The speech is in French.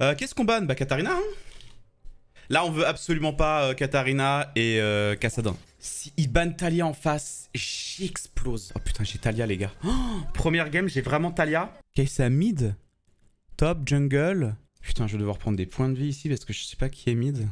Euh, qu'est-ce qu'on banne Bah Katarina. Hein Là, on veut absolument pas euh, Katarina et Cassadin. Euh, si ils bannent Talia en face, j'explose. Oh putain, j'ai Talia, les gars. première game, j'ai vraiment Talia. à mid, top, jungle. Putain, je vais devoir prendre des points de vie ici parce que je sais pas qui est mid.